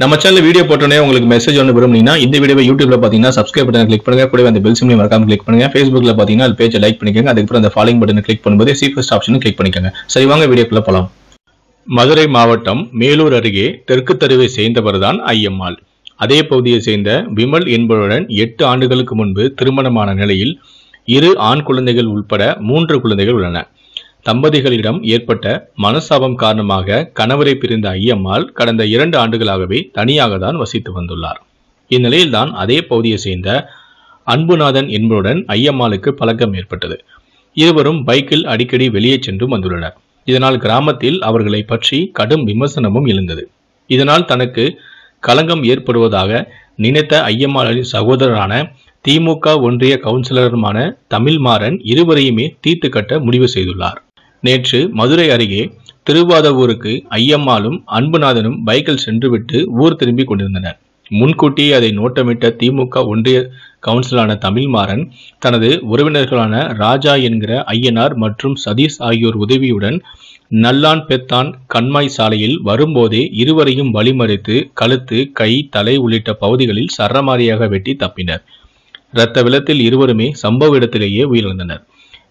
நம்ம channel video போட்டோன்னே உங்களுக்கு மெசேஜ் ஒன்று விரும்புனீங்கன்னா இந்த வீடியோ யூடியூப்ல பார்த்தீங்கன்னா சப்ஸ்கிரைப் பட்டன் கிளிக் பண்ணுங்க கூட அந்த பெல் சிம்லையும் மறக்காம கிளிக் பண்ணுங்க ஃபேஸ்புக்ல பார்த்தீங்கன்னா அது பேஜை லைக் பண்ணிக்கோங்க அதுக்கப்புறம் அந்த ஃபாலோ பட்டன் கிளிக் பண்ணும்போது ஃபர்ஸ்ட் ஆப்ஷனும் கிளிக் பண்ணிக்கோங்க சரி வாங்க வீடியோக்குள்ள போகலாம் மதுரை மாவட்டம் மேலூர் அருகே தெற்கு சேர்ந்தவர் சேர்ந்தவர்தான் ஐயம்மாள் அதே பகுதியை சேர்ந்த விமல் என்பவருடன் எட்டு ஆண்டுகளுக்கு முன்பு திருமணமான நிலையில் இரு ஆண் குழந்தைகள் உட்பட மூன்று குழந்தைகள் உள்ளன தம்பதிகளிடம் ஏற்பட்ட மனசாபம் காரணமாக கணவரை பிரிந்த ஐயம்மாள் கடந்த இரண்டு ஆண்டுகளாகவே தனியாக தான் வசித்து வந்துள்ளார் இந்நிலையில்தான் அதே பகுதியை சேர்ந்த அன்புநாதன் என்பதுடன் ஐயம்மாளுக்கு பழக்கம் ஏற்பட்டது இருவரும் பைக்கில் அடிக்கடி வெளியே சென்றும் வந்துள்ளனர் இதனால் கிராமத்தில் அவர்களை பற்றி கடும் விமர்சனமும் எழுந்தது இதனால் தனக்கு களங்கம் ஏற்படுவதாக நினைத்த ஐயம்மாளின் சகோதரரான திமுக ஒன்றிய கவுன்சிலருமான தமிழ்மாறன் இருவரையுமே தீர்த்து கட்ட முடிவு செய்துள்ளார் நேற்று மதுரை அருகே திருவாதவூருக்கு ஐயம்மாளும் அன்புநாதனும் பைக்கில் சென்றுவிட்டு ஊர் திரும்பி கொண்டிருந்தனர் முன்கூட்டியே அதை நோட்டமிட்ட திமுக ஒன்றிய கவுன்சிலான தமிழ்மாறன் தனது உறவினர்களான ராஜா என்கிற ஐயனார் மற்றும் சதீஷ் ஆகியோர் உதவியுடன் நல்லான் பெத்தான் கண்மாய் சாலையில் வரும்போதே இருவரையும் வழிமறித்து கழுத்து கை தலை உள்ளிட்ட பகுதிகளில் சரமாரியாக வெட்டி தப்பினர் இரத்த வெள்ளத்தில் இருவருமே சம்பவ இடத்திலேயே உயிரிழந்தனர்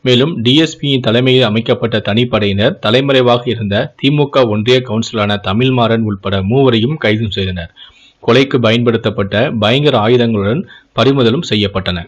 மேலும் டிஎஸ்பியின் தலைமையில் அமைக்கப்பட்ட தனிப்படையினர் தலைமறைவாக இருந்த திமுக ஒன்றிய கவுன்சிலான தமிழ்மாறன் உள்பட மூவரையும் கைது செய்தனர் கொலைக்கு பயன்படுத்தப்பட்ட பயங்கர ஆயுதங்களுடன் பறிமுதலும் செய்யப்பட்டன